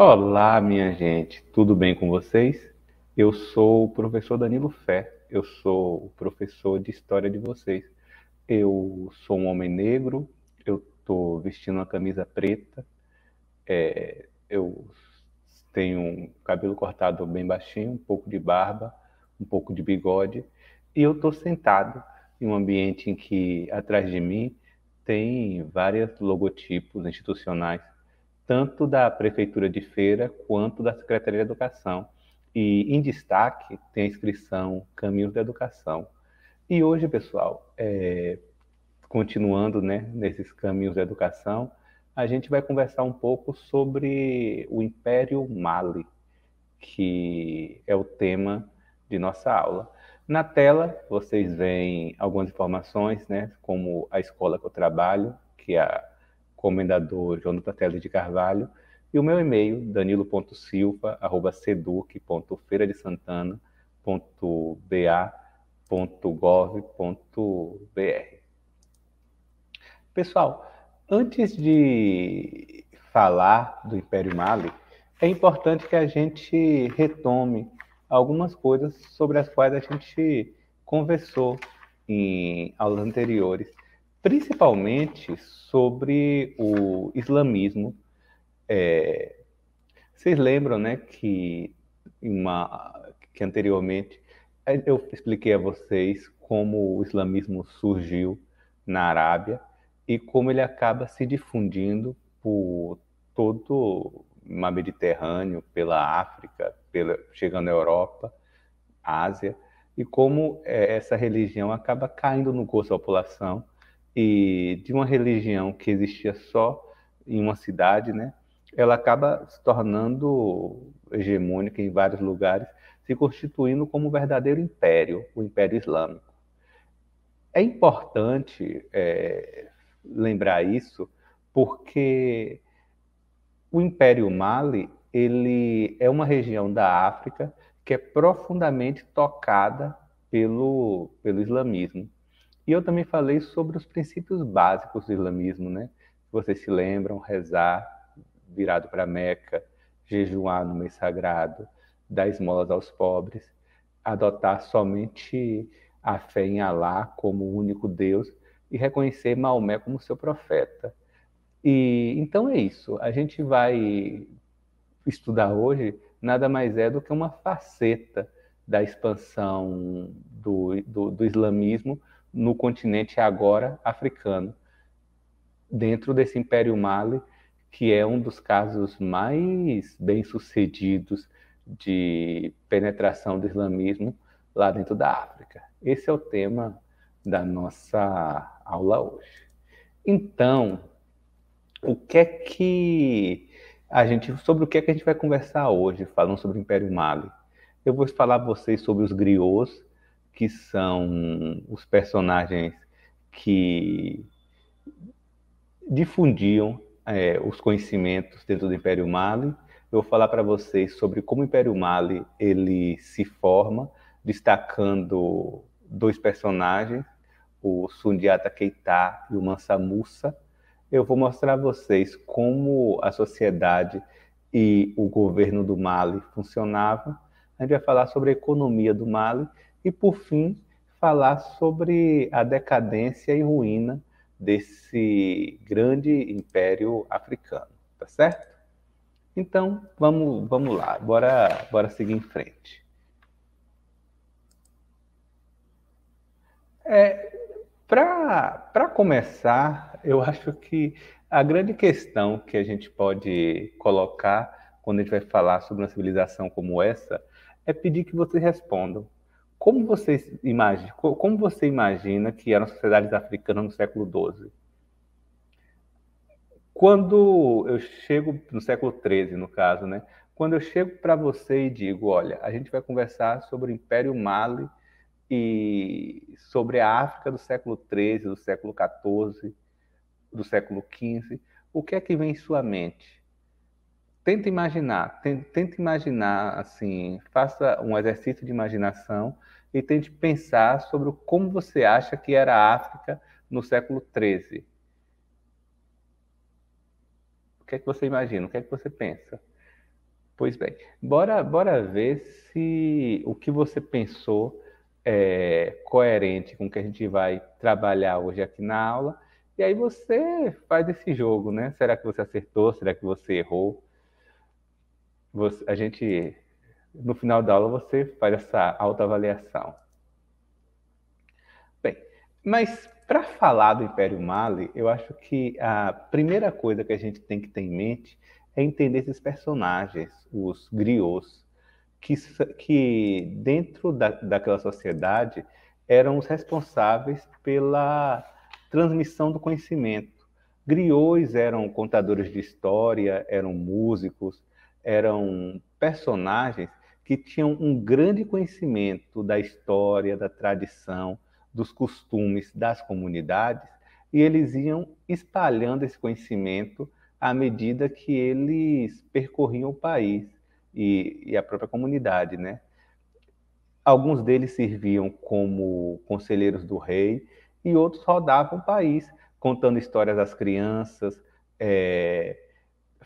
Olá, minha gente, tudo bem com vocês? Eu sou o professor Danilo Fé, eu sou o professor de história de vocês. Eu sou um homem negro, eu estou vestindo uma camisa preta, é, eu tenho um cabelo cortado bem baixinho, um pouco de barba, um pouco de bigode, e eu estou sentado em um ambiente em que atrás de mim tem vários logotipos institucionais tanto da Prefeitura de Feira quanto da Secretaria de Educação. E em destaque tem a inscrição Caminhos da Educação. E hoje, pessoal, é, continuando né, nesses caminhos da educação, a gente vai conversar um pouco sobre o Império Mali, que é o tema de nossa aula. Na tela, vocês veem algumas informações, né, como a escola que eu trabalho, que é a comendador Jonathan Teles de Carvalho, e o meu e-mail, danilo.silva.seduc.feira-de-santana.ba.gov.br. Pessoal, antes de falar do Império Mali, é importante que a gente retome algumas coisas sobre as quais a gente conversou em aulas anteriores principalmente sobre o islamismo. É, vocês lembram, né, que, uma, que anteriormente é, eu expliquei a vocês como o islamismo surgiu na Arábia e como ele acaba se difundindo por todo o Mediterrâneo, pela África, pela, chegando à Europa, Ásia, e como é, essa religião acaba caindo no gosto da população e de uma religião que existia só em uma cidade, né? Ela acaba se tornando hegemônica em vários lugares, se constituindo como um verdadeiro império, o Império Islâmico. É importante é, lembrar isso, porque o Império Mali ele é uma região da África que é profundamente tocada pelo, pelo islamismo. E eu também falei sobre os princípios básicos do islamismo, né? Vocês se lembram, rezar virado para Meca, jejuar no mês sagrado, dar esmolas aos pobres, adotar somente a fé em Alá como o único Deus e reconhecer Maomé como seu profeta. E então é isso. A gente vai estudar hoje nada mais é do que uma faceta da expansão do, do, do islamismo no continente agora africano, dentro desse Império Mali, que é um dos casos mais bem-sucedidos de penetração do islamismo lá dentro da África. Esse é o tema da nossa aula hoje. Então, o que é que a gente sobre o que é que a gente vai conversar hoje, falando sobre o Império Mali? Eu vou falar a vocês sobre os griots, que são os personagens que difundiam é, os conhecimentos dentro do Império Mali. Eu vou falar para vocês sobre como o Império Mali ele se forma, destacando dois personagens, o Sundiata Keita e o Mansa Musa. Eu vou mostrar a vocês como a sociedade e o governo do Mali funcionavam. A gente vai falar sobre a economia do Mali e, por fim, falar sobre a decadência e ruína desse grande império africano, tá certo? Então, vamos, vamos lá, bora, bora seguir em frente. É, Para começar, eu acho que a grande questão que a gente pode colocar quando a gente vai falar sobre uma civilização como essa é pedir que vocês respondam como você, imagina, como você imagina que eram sociedades africanas no século XII? Quando eu chego, no século XIII, no caso, né? Quando eu chego para você e digo, olha, a gente vai conversar sobre o Império Mali e sobre a África do século XIII, do século XIV, do século XV, o que é que vem em sua mente? tenta imaginar, tenta imaginar assim, faça um exercício de imaginação e tente pensar sobre como você acha que era a África no século XIII. O que é que você imagina? O que é que você pensa? Pois bem, bora, bora ver se o que você pensou é coerente com o que a gente vai trabalhar hoje aqui na aula. E aí você faz esse jogo, né? Será que você acertou? Será que você errou? você, a gente, no final da aula, você faz essa autoavaliação. Bem, mas para falar do Império Mali, eu acho que a primeira coisa que a gente tem que ter em mente é entender esses personagens, os griots, que, que dentro da, daquela sociedade eram os responsáveis pela transmissão do conhecimento. Griots eram contadores de história, eram músicos, eram personagens que tinham um grande conhecimento da história, da tradição, dos costumes das comunidades, e eles iam espalhando esse conhecimento à medida que eles percorriam o país e, e a própria comunidade, né? Alguns deles serviam como conselheiros do rei e outros rodavam o país contando histórias às crianças, é,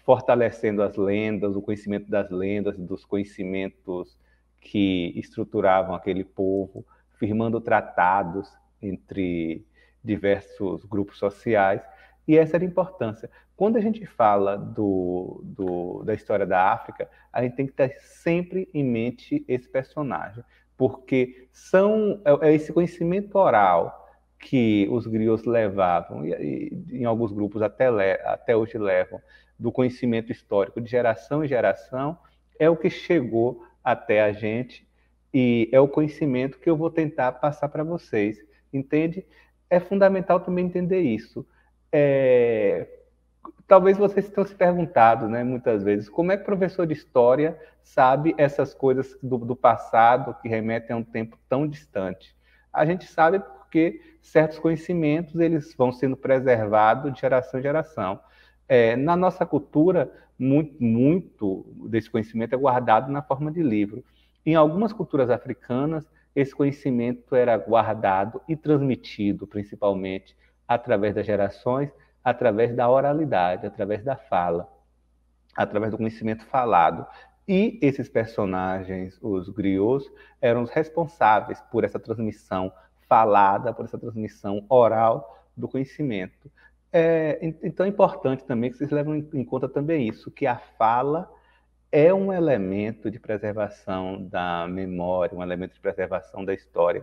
fortalecendo as lendas, o conhecimento das lendas, dos conhecimentos que estruturavam aquele povo, firmando tratados entre diversos grupos sociais, e essa era a importância. Quando a gente fala do, do, da história da África, a gente tem que ter sempre em mente esse personagem, porque são é, é esse conhecimento oral que os griots levavam, e, e em alguns grupos até, le, até hoje levam, do conhecimento histórico de geração em geração, é o que chegou até a gente e é o conhecimento que eu vou tentar passar para vocês, entende? É fundamental também entender isso. É... Talvez vocês tenham se perguntado, né, muitas vezes, como é que professor de história sabe essas coisas do, do passado que remetem a um tempo tão distante? A gente sabe porque certos conhecimentos eles vão sendo preservados de geração em geração. É, na nossa cultura, muito, muito desse conhecimento é guardado na forma de livro. Em algumas culturas africanas, esse conhecimento era guardado e transmitido, principalmente, através das gerações, através da oralidade, através da fala, através do conhecimento falado. E esses personagens, os griots, eram os responsáveis por essa transmissão falada, por essa transmissão oral do conhecimento. É, então é importante também que vocês levem em conta também isso, que a fala é um elemento de preservação da memória, um elemento de preservação da história.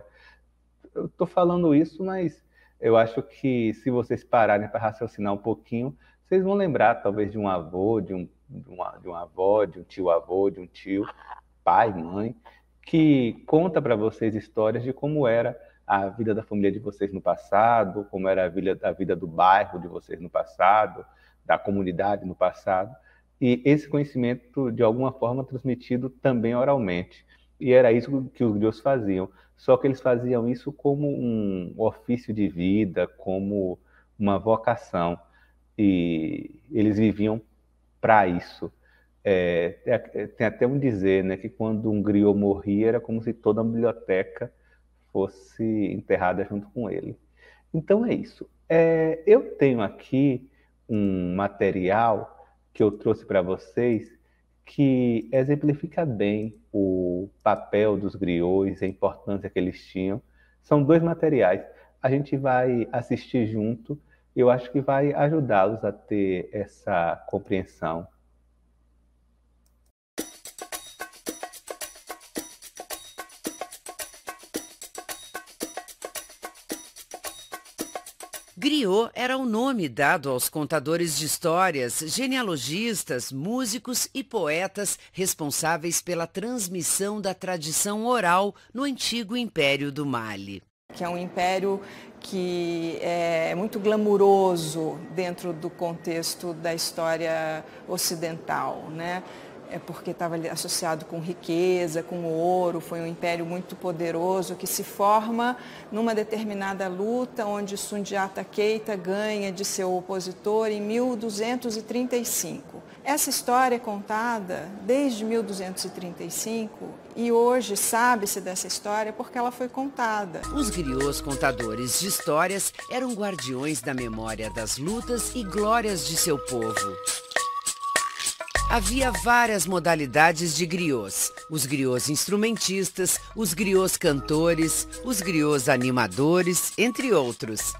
Eu estou falando isso, mas eu acho que se vocês pararem para raciocinar um pouquinho, vocês vão lembrar talvez de um avô, de um, de, uma, de avó, de um tio-avô, de um tio, pai, mãe, que conta para vocês histórias de como era a vida da família de vocês no passado, como era a vida, a vida do bairro de vocês no passado, da comunidade no passado, e esse conhecimento, de alguma forma, transmitido também oralmente. E era isso que os griots faziam, só que eles faziam isso como um ofício de vida, como uma vocação, e eles viviam para isso. É, tem até um dizer né, que quando um griot morria, era como se toda a biblioteca fosse enterrada junto com ele. Então é isso. É, eu tenho aqui um material que eu trouxe para vocês que exemplifica bem o papel dos griões, a importância que eles tinham. São dois materiais. A gente vai assistir junto. Eu acho que vai ajudá-los a ter essa compreensão Griot era o nome dado aos contadores de histórias, genealogistas, músicos e poetas responsáveis pela transmissão da tradição oral no antigo Império do Mali. Que é um império que é, é muito glamuroso dentro do contexto da história ocidental, né? é porque estava associado com riqueza, com ouro, foi um império muito poderoso que se forma numa determinada luta onde Sundiata Keita ganha de seu opositor em 1235. Essa história é contada desde 1235 e hoje sabe-se dessa história porque ela foi contada. Os griots contadores de histórias eram guardiões da memória das lutas e glórias de seu povo. Havia várias modalidades de griots. Os griots instrumentistas, os griots cantores, os griots animadores, entre outros.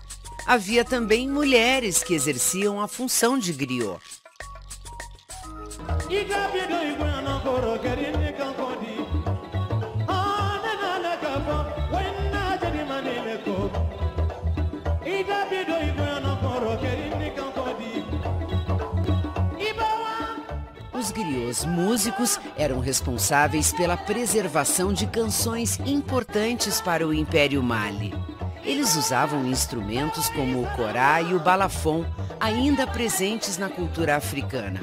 Havia também mulheres que exerciam a função de griot. E Sempre os músicos eram responsáveis pela preservação de canções importantes para o Império Mali. Eles usavam instrumentos como o corá e o balafon, ainda presentes na cultura africana.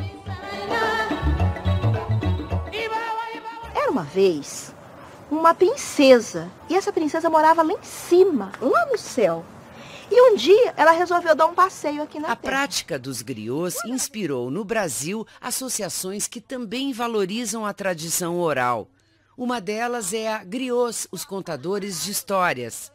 Era uma vez uma princesa, e essa princesa morava lá em cima, lá no céu. E um dia ela resolveu dar um passeio aqui na a terra. A prática dos griots inspirou no Brasil associações que também valorizam a tradição oral. Uma delas é a Griots, os contadores de histórias.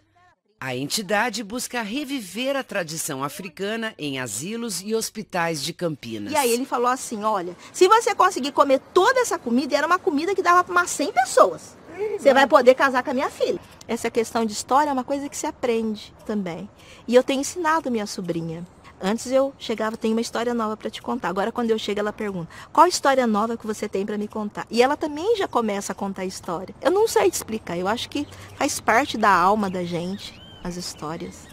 A entidade busca reviver a tradição africana em asilos e hospitais de Campinas. E aí ele falou assim, olha, se você conseguir comer toda essa comida, era uma comida que dava para umas 100 pessoas. Você vai poder casar com a minha filha. Essa questão de história é uma coisa que se aprende também. E eu tenho ensinado minha sobrinha. Antes eu chegava, tem uma história nova para te contar. Agora quando eu chego, ela pergunta: "Qual história nova que você tem para me contar?". E ela também já começa a contar a história. Eu não sei te explicar, eu acho que faz parte da alma da gente as histórias.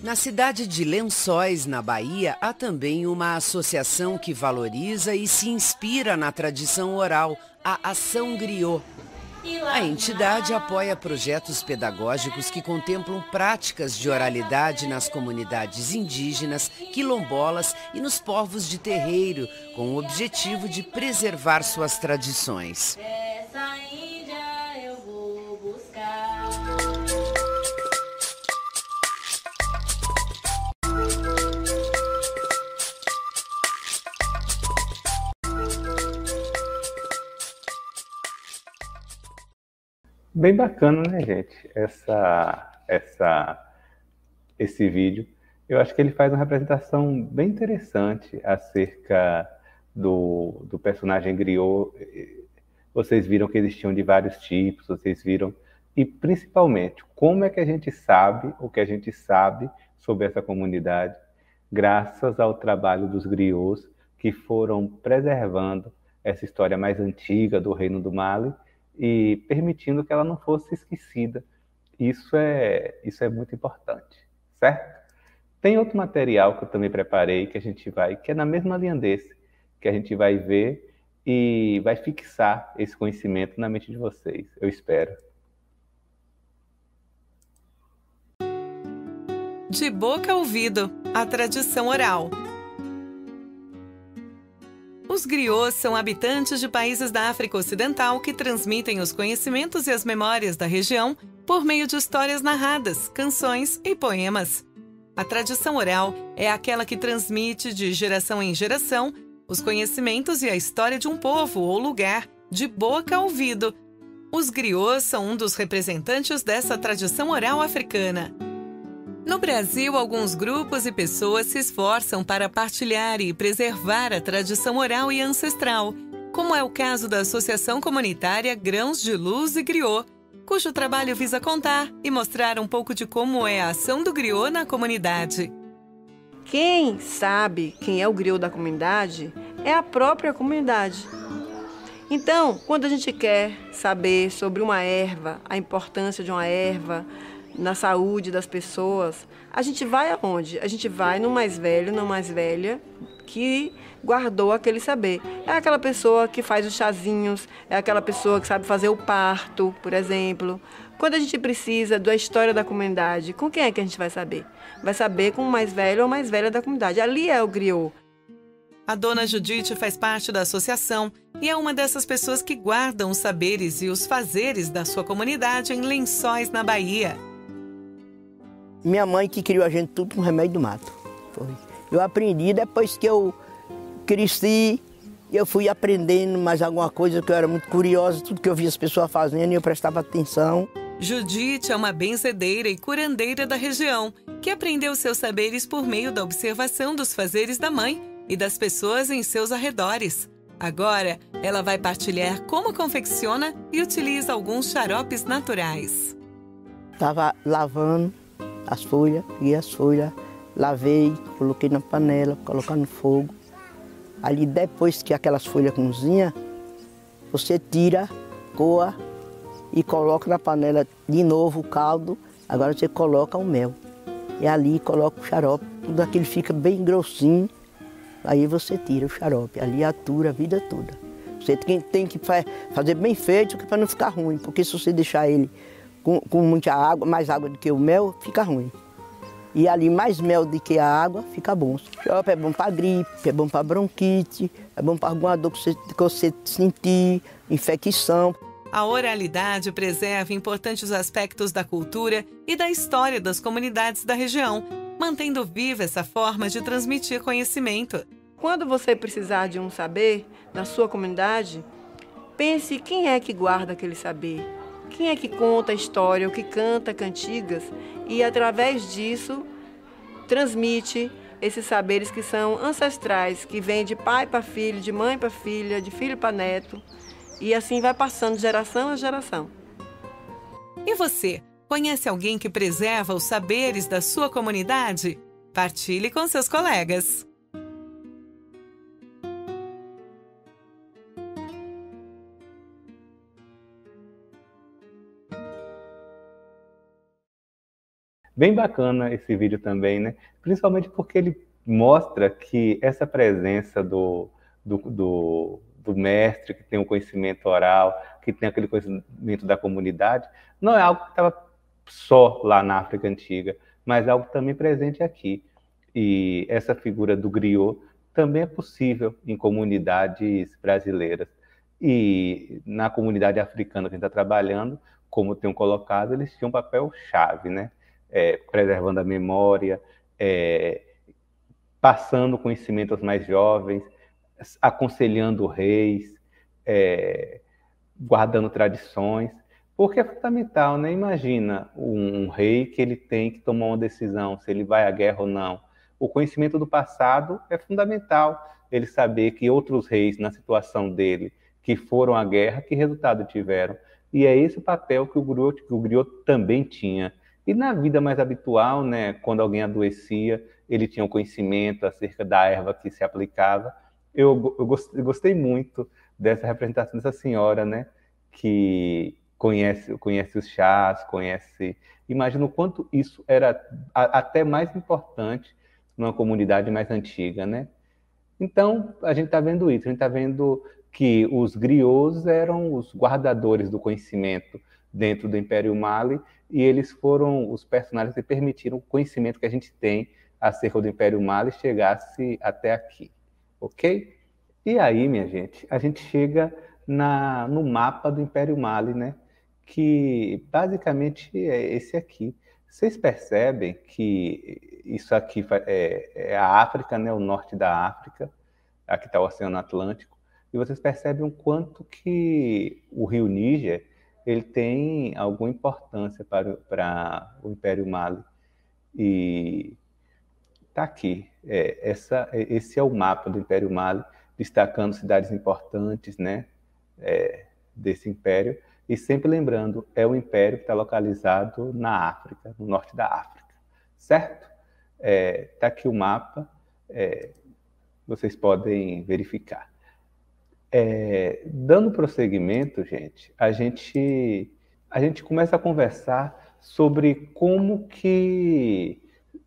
Na cidade de Lençóis, na Bahia, há também uma associação que valoriza e se inspira na tradição oral a Ação Griot. A entidade apoia projetos pedagógicos que contemplam práticas de oralidade nas comunidades indígenas, quilombolas e nos povos de terreiro, com o objetivo de preservar suas tradições. bem bacana, né, gente? Essa, essa, esse vídeo. Eu acho que ele faz uma representação bem interessante acerca do, do personagem griot. Vocês viram que existiam de vários tipos, vocês viram. E, principalmente, como é que a gente sabe o que a gente sabe sobre essa comunidade, graças ao trabalho dos griots que foram preservando essa história mais antiga do Reino do Mali e permitindo que ela não fosse esquecida. Isso é, isso é muito importante, certo? Tem outro material que eu também preparei que a gente vai, que é na mesma linha desse, que a gente vai ver e vai fixar esse conhecimento na mente de vocês, eu espero. De boca a ouvido, a tradição oral. Os griots são habitantes de países da África Ocidental que transmitem os conhecimentos e as memórias da região por meio de histórias narradas, canções e poemas. A tradição oral é aquela que transmite de geração em geração os conhecimentos e a história de um povo ou lugar, de boca a ouvido. Os griots são um dos representantes dessa tradição oral africana. No Brasil, alguns grupos e pessoas se esforçam para partilhar e preservar a tradição oral e ancestral, como é o caso da Associação Comunitária Grãos de Luz e Griot, cujo trabalho visa contar e mostrar um pouco de como é a ação do griot na comunidade. Quem sabe quem é o griot da comunidade é a própria comunidade. Então, quando a gente quer saber sobre uma erva, a importância de uma erva, na saúde das pessoas, a gente vai aonde? A gente vai no mais velho, no mais velha, que guardou aquele saber. É aquela pessoa que faz os chazinhos, é aquela pessoa que sabe fazer o parto, por exemplo. Quando a gente precisa da história da comunidade, com quem é que a gente vai saber? Vai saber com o mais velho ou mais velha da comunidade. Ali é o griot. A dona Judite faz parte da associação e é uma dessas pessoas que guardam os saberes e os fazeres da sua comunidade em Lençóis, na Bahia. Minha mãe que criou a gente tudo com remédio do mato. Foi. Eu aprendi depois que eu cresci, eu fui aprendendo mais alguma coisa que eu era muito curiosa, tudo que eu via as pessoas fazendo e eu prestava atenção. Judite é uma benzedeira e curandeira da região, que aprendeu seus saberes por meio da observação dos fazeres da mãe e das pessoas em seus arredores. Agora, ela vai partilhar como confecciona e utiliza alguns xaropes naturais. Estava lavando, as folhas, peguei as folhas, lavei, coloquei na panela, colocar no fogo. Ali depois que aquelas folhas cozinham, você tira, coa e coloca na panela de novo o caldo. Agora você coloca o mel. E ali coloca o xarope, tudo aquilo fica bem grossinho. Aí você tira o xarope, ali atura a vida toda. Você tem que fazer bem feito para não ficar ruim, porque se você deixar ele com, com muita água, mais água do que o mel, fica ruim. E ali mais mel do que a água, fica bom. Xarope é bom para gripe, é bom para bronquite, é bom para alguma dor que você, que você sentir, infecção. A oralidade preserva importantes aspectos da cultura e da história das comunidades da região, mantendo viva essa forma de transmitir conhecimento. Quando você precisar de um saber na sua comunidade, pense quem é que guarda aquele saber, quem é que conta a história, o que canta cantigas e através disso transmite esses saberes que são ancestrais, que vêm de pai para filho, de mãe para filha, de filho para neto, e assim vai passando de geração a geração. E você, conhece alguém que preserva os saberes da sua comunidade? Partilhe com seus colegas. Bem bacana esse vídeo também, né? Principalmente porque ele mostra que essa presença do, do, do, do mestre, que tem o um conhecimento oral, que tem aquele conhecimento da comunidade, não é algo que estava só lá na África Antiga, mas é algo também presente aqui. E essa figura do griot também é possível em comunidades brasileiras. E na comunidade africana que a gente está trabalhando, como tenho colocado, eles tinham um papel chave, né? é, preservando a memória, é, passando conhecimento aos mais jovens, aconselhando reis, é, guardando tradições, porque é fundamental, né? Imagina um, um rei que ele tem que tomar uma decisão se ele vai à guerra ou não. O conhecimento do passado é fundamental. Ele saber que outros reis na situação dele que foram à guerra, que resultado tiveram. E é esse o papel que o Griot, que o Griot também tinha e na vida mais habitual, né, quando alguém adoecia, ele tinha um conhecimento acerca da erva que se aplicava. Eu, eu gostei muito dessa representação dessa senhora, né, que conhece, conhece os chás, conhece. Imagino o quanto isso era até mais importante numa comunidade mais antiga, né? Então, a gente está vendo isso, a gente está vendo que os griots eram os guardadores do conhecimento, dentro do Império Mali, e eles foram os personagens que permitiram o conhecimento que a gente tem acerca do Império Mali chegasse até aqui, ok? E aí, minha gente, a gente chega na, no mapa do Império Mali, né? Que basicamente é esse aqui. Vocês percebem que isso aqui é, é a África, né? O norte da África, aqui está o Oceano Atlântico, e vocês percebem o quanto que o Rio Níger ele tem alguma importância para, para o Império Mali. E está aqui, é, essa, é, esse é o mapa do Império Mali, destacando cidades importantes né, é, desse império. E sempre lembrando, é o império que está localizado na África, no norte da África, certo? Está é, tá aqui o mapa, é, vocês podem verificar. É, dando prosseguimento, gente, a gente a gente começa a conversar sobre como que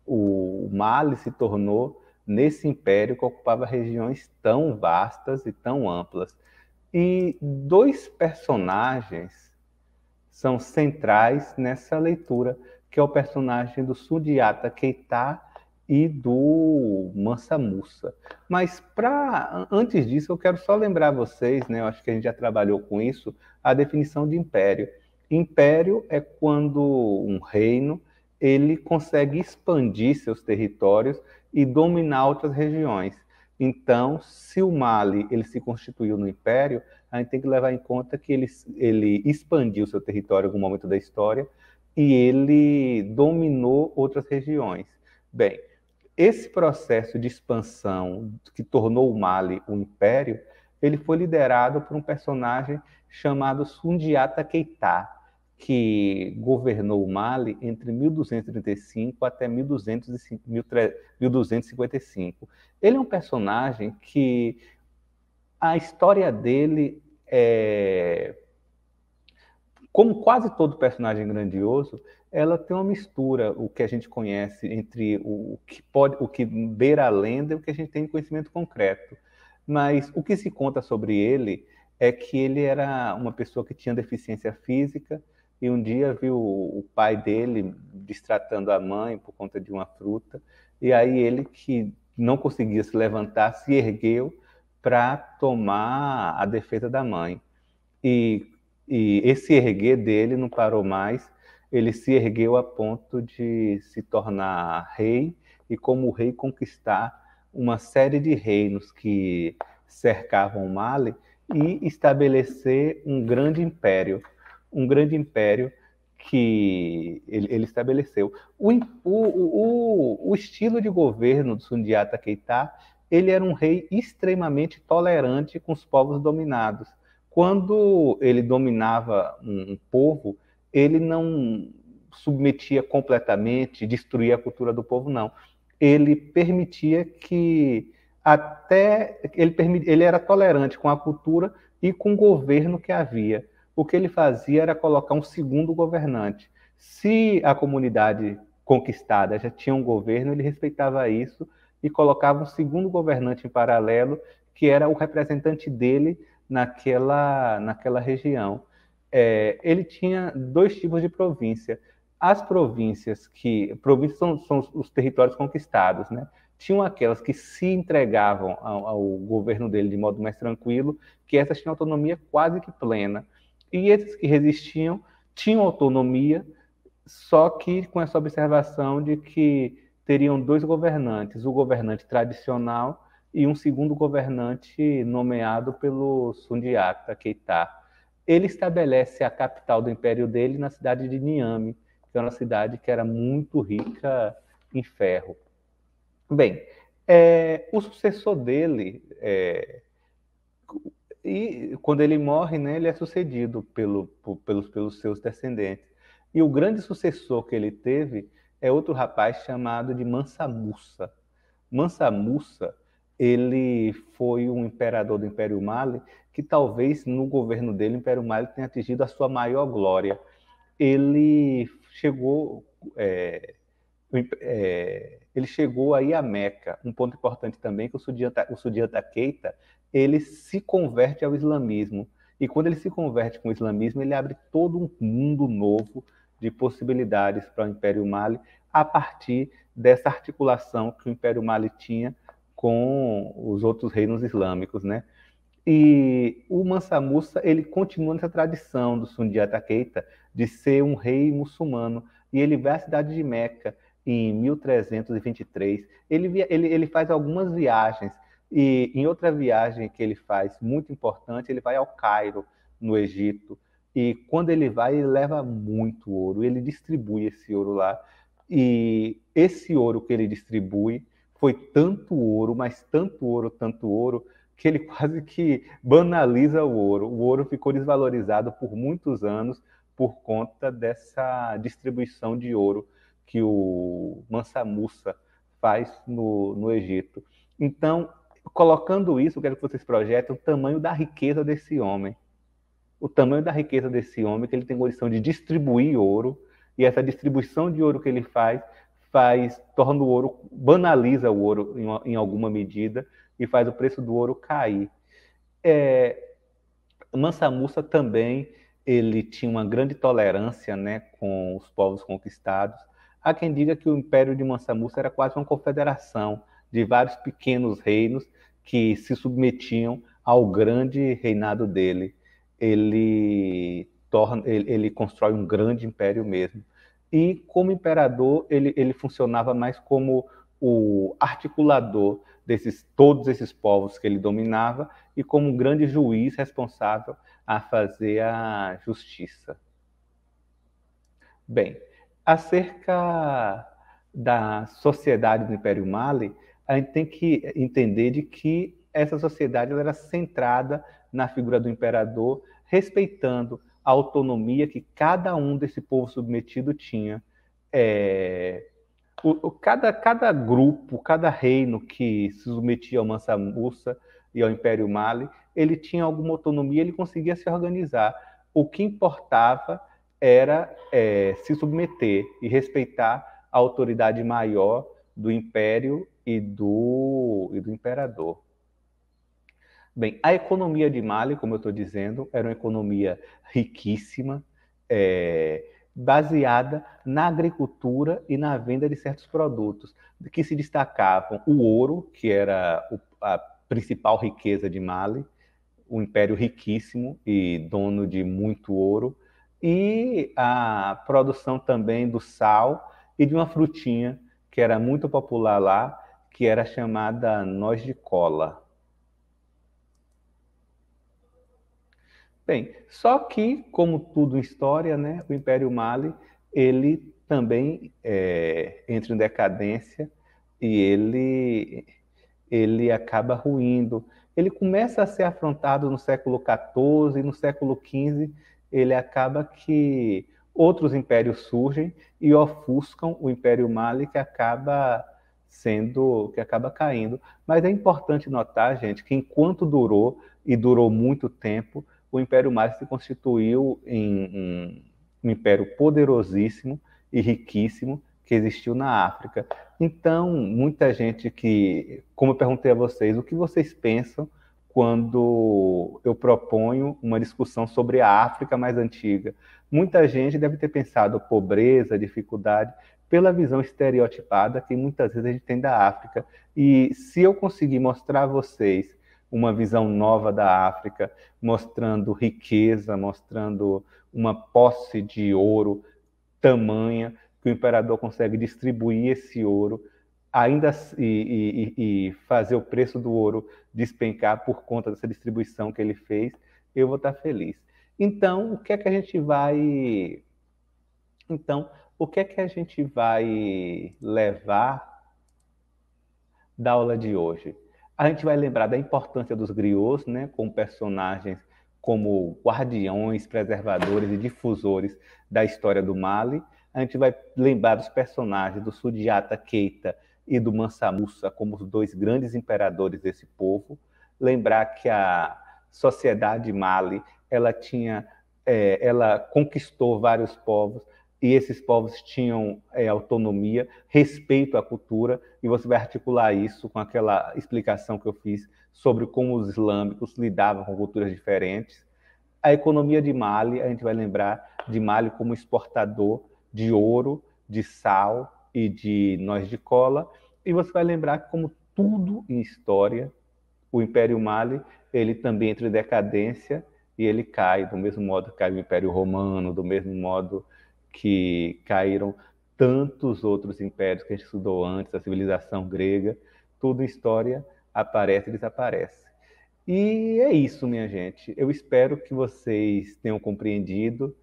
o Mali se tornou nesse império que ocupava regiões tão vastas e tão amplas. E dois personagens são centrais nessa leitura, que é o personagem do Sudiata Keita e do Mansa Mussa. Mas para antes disso, eu quero só lembrar vocês, né? Eu acho que a gente já trabalhou com isso, a definição de império. Império é quando um reino ele consegue expandir seus territórios e dominar outras regiões. Então, se o Mali ele se constituiu no império, a gente tem que levar em conta que ele, ele expandiu seu território em algum momento da história e ele dominou outras regiões. Bem, esse processo de expansão que tornou o Mali um império, ele foi liderado por um personagem chamado Sundiata Keita, que governou o Mali entre 1235 até 1255. Ele é um personagem que a história dele é como quase todo personagem grandioso, ela tem uma mistura, o que a gente conhece entre o que pode, o que beira a lenda e o que a gente tem de conhecimento concreto. Mas o que se conta sobre ele é que ele era uma pessoa que tinha deficiência física e um dia viu o pai dele distratando a mãe por conta de uma fruta e aí ele que não conseguia se levantar se ergueu para tomar a defesa da mãe e, e esse erguer dele não parou mais ele se ergueu a ponto de se tornar rei e, como rei, conquistar uma série de reinos que cercavam Mali e estabelecer um grande império, um grande império que ele, ele estabeleceu. O, o, o, o, estilo de governo do Sundiata Keita, ele era um rei extremamente tolerante com os povos dominados. Quando ele dominava um, um povo, ele não submetia completamente, destruía a cultura do povo, não. Ele permitia que até ele, ele era tolerante com a cultura e com o governo que havia. O que ele fazia era colocar um segundo governante. Se a comunidade conquistada já tinha um governo, ele respeitava isso e colocava um segundo governante em paralelo, que era o representante dele naquela, naquela região é, ele tinha dois tipos de província. As províncias que. Províncias são, são os territórios conquistados, né? Tinham aquelas que se entregavam ao, ao governo dele de modo mais tranquilo, que essas tinham autonomia quase que plena. E esses que resistiam tinham autonomia, só que com essa observação de que teriam dois governantes, o governante tradicional e um segundo governante nomeado pelo Sundiata Keita, ele estabelece a capital do império dele na cidade de Niame, que é uma cidade que era muito rica em ferro. Bem, é, o sucessor dele, é, e quando ele morre, né, ele é sucedido pelo, pelos, pelos seus descendentes. E o grande sucessor que ele teve é outro rapaz chamado de Mansa Musa. Mansa Musa ele foi um imperador do Império Mali que talvez no governo dele o Império Mali tenha atingido a sua maior glória. Ele chegou é, é, ele chegou aí a Meca. Um ponto importante também é que o Sudianta, o Keita ele se converte ao islamismo e quando ele se converte com o islamismo ele abre todo um mundo novo de possibilidades para o Império Mali a partir dessa articulação que o Império Mali tinha com os outros reinos islâmicos, né? E o Mansa Musa, ele continua nessa tradição do Sundiata Keita de ser um rei muçulmano, e ele vai à cidade de Meca em 1323. Ele, ele, ele faz algumas viagens, e em outra viagem que ele faz, muito importante, ele vai ao Cairo, no Egito, e quando ele vai, ele leva muito ouro, ele distribui esse ouro lá, e esse ouro que ele distribui foi tanto ouro, mas tanto ouro, tanto ouro, que ele quase que banaliza o ouro. O ouro ficou desvalorizado por muitos anos por conta dessa distribuição de ouro que o Mansa Musa faz no, no Egito. Então, colocando isso, eu quero que vocês projetem o tamanho da riqueza desse homem. O tamanho da riqueza desse homem, que ele tem condição de distribuir ouro, e essa distribuição de ouro que ele faz faz, torna o ouro, banaliza o ouro em, em alguma medida e faz o preço do ouro cair. É, Mansa Musa também ele tinha uma grande tolerância né, com os povos conquistados. Há quem diga que o Império de Mansa Musa era quase uma confederação de vários pequenos reinos que se submetiam ao grande reinado dele. Ele, torna, ele, ele constrói um grande império mesmo e como imperador ele, ele funcionava mais como o articulador desses todos esses povos que ele dominava e como um grande juiz responsável a fazer a justiça. Bem, acerca da sociedade do Império Mali, a gente tem que entender de que essa sociedade era centrada na figura do imperador, respeitando a autonomia que cada um desse povo submetido tinha. É, o, o, cada, cada grupo, cada reino que se submetia ao Mansa Musa e ao Império Mali, ele tinha alguma autonomia, ele conseguia se organizar. O que importava era é, se submeter e respeitar a autoridade maior do Império e do, e do Imperador. Bem, a economia de Mali, como eu estou dizendo, era uma economia riquíssima, é, baseada na agricultura e na venda de certos produtos, que se destacavam o ouro, que era a principal riqueza de Mali, um império riquíssimo e dono de muito ouro, e a produção também do sal e de uma frutinha que era muito popular lá, que era chamada noz de cola. Bem, só que, como tudo em história, né, o Império Mali, ele também é, entra em decadência e ele, ele acaba ruindo. Ele começa a ser afrontado no século XIV e no século XV ele acaba que outros impérios surgem e ofuscam o Império Mali que acaba sendo que acaba caindo. Mas é importante notar, gente, que enquanto durou e durou muito tempo, o Império Maia se constituiu em um, um império poderosíssimo e riquíssimo que existiu na África. Então, muita gente que, como eu perguntei a vocês, o que vocês pensam quando eu proponho uma discussão sobre a África mais antiga. Muita gente deve ter pensado pobreza, dificuldade, pela visão estereotipada que muitas vezes a gente tem da África. E se eu conseguir mostrar a vocês uma visão nova da África, mostrando riqueza, mostrando uma posse de ouro tamanha que o imperador consegue distribuir esse ouro ainda e, e, e fazer o preço do ouro despencar por conta dessa distribuição que ele fez, eu vou estar feliz. Então, o que é que a gente vai então, o que é que a gente vai levar da aula de hoje? A gente vai lembrar da importância dos griots, né, como personagens como guardiões, preservadores e difusores da história do Mali. A gente vai lembrar dos personagens do Sudiata Keita e do Mansa Musa como os dois grandes imperadores desse povo. Lembrar que a sociedade Mali ela tinha, é, ela conquistou vários povos, e esses povos tinham é, autonomia, respeito à cultura, e você vai articular isso com aquela explicação que eu fiz sobre como os islâmicos lidavam com culturas diferentes. A economia de Mali, a gente vai lembrar de Mali como exportador de ouro, de sal e de nós de cola, e você vai lembrar que como tudo em história, o Império Mali, ele também entra em decadência e ele cai, do mesmo modo que cai o Império Romano, do mesmo modo que caíram tantos outros impérios que a gente estudou antes, a civilização grega, tudo história aparece e desaparece. E é isso, minha gente. Eu espero que vocês tenham compreendido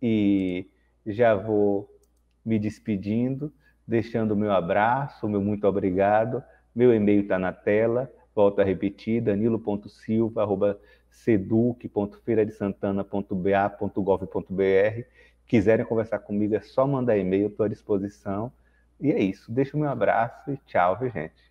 e já vou me despedindo, deixando o meu abraço, o meu muito obrigado. Meu e-mail está na tela, volto a repetir, danilo.silva.seduc.feiradeSantana.ba.gov.br quiserem conversar comigo, é só mandar e-mail, estou à disposição. E é isso. Deixa o meu abraço e tchau, viu, gente?